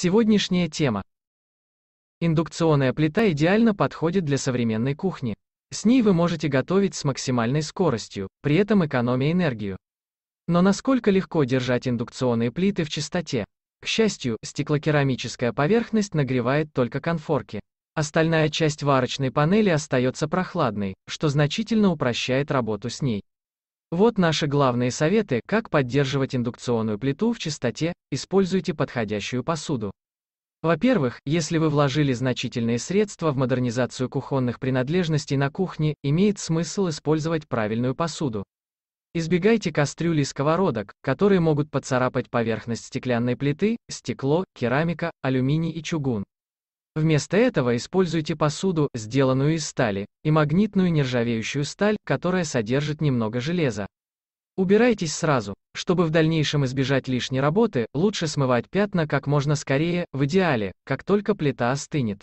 Сегодняшняя тема. Индукционная плита идеально подходит для современной кухни. С ней вы можете готовить с максимальной скоростью, при этом экономя энергию. Но насколько легко держать индукционные плиты в чистоте? К счастью, стеклокерамическая поверхность нагревает только конфорки. Остальная часть варочной панели остается прохладной, что значительно упрощает работу с ней. Вот наши главные советы, как поддерживать индукционную плиту в чистоте, используйте подходящую посуду. Во-первых, если вы вложили значительные средства в модернизацию кухонных принадлежностей на кухне, имеет смысл использовать правильную посуду. Избегайте кастрюли и сковородок, которые могут поцарапать поверхность стеклянной плиты, стекло, керамика, алюминий и чугун. Вместо этого используйте посуду, сделанную из стали, и магнитную нержавеющую сталь, которая содержит немного железа. Убирайтесь сразу. Чтобы в дальнейшем избежать лишней работы, лучше смывать пятна как можно скорее, в идеале, как только плита остынет.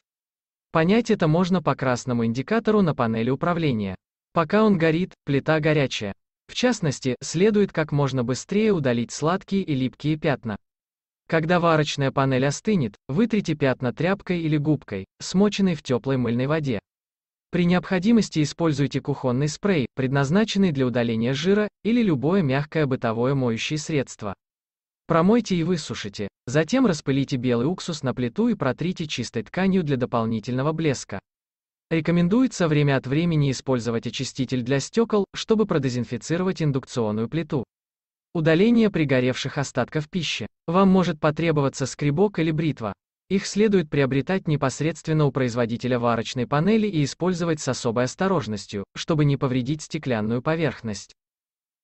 Понять это можно по красному индикатору на панели управления. Пока он горит, плита горячая. В частности, следует как можно быстрее удалить сладкие и липкие пятна. Когда варочная панель остынет, вытрите пятна тряпкой или губкой, смоченной в теплой мыльной воде. При необходимости используйте кухонный спрей, предназначенный для удаления жира, или любое мягкое бытовое моющее средство. Промойте и высушите, затем распылите белый уксус на плиту и протрите чистой тканью для дополнительного блеска. Рекомендуется время от времени использовать очиститель для стекол, чтобы продезинфицировать индукционную плиту. Удаление пригоревших остатков пищи. Вам может потребоваться скребок или бритва. Их следует приобретать непосредственно у производителя варочной панели и использовать с особой осторожностью, чтобы не повредить стеклянную поверхность.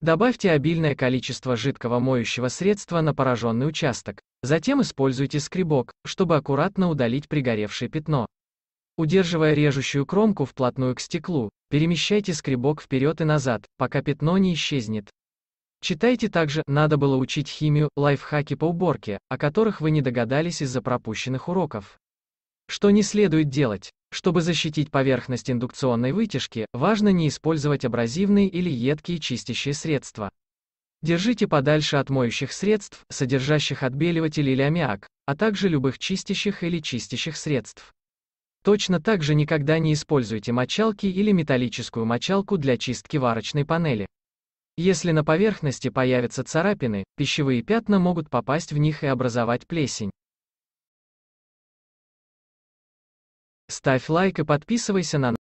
Добавьте обильное количество жидкого моющего средства на пораженный участок. Затем используйте скребок, чтобы аккуратно удалить пригоревшее пятно. Удерживая режущую кромку вплотную к стеклу, перемещайте скребок вперед и назад, пока пятно не исчезнет. Читайте также «Надо было учить химию. Лайфхаки по уборке», о которых вы не догадались из-за пропущенных уроков. Что не следует делать? Чтобы защитить поверхность индукционной вытяжки, важно не использовать абразивные или едкие чистящие средства. Держите подальше от моющих средств, содержащих отбеливатель или аммиак, а также любых чистящих или чистящих средств. Точно так же никогда не используйте мочалки или металлическую мочалку для чистки варочной панели. Если на поверхности появятся царапины, пищевые пятна могут попасть в них и образовать плесень. Ставь лайк и подписывайся на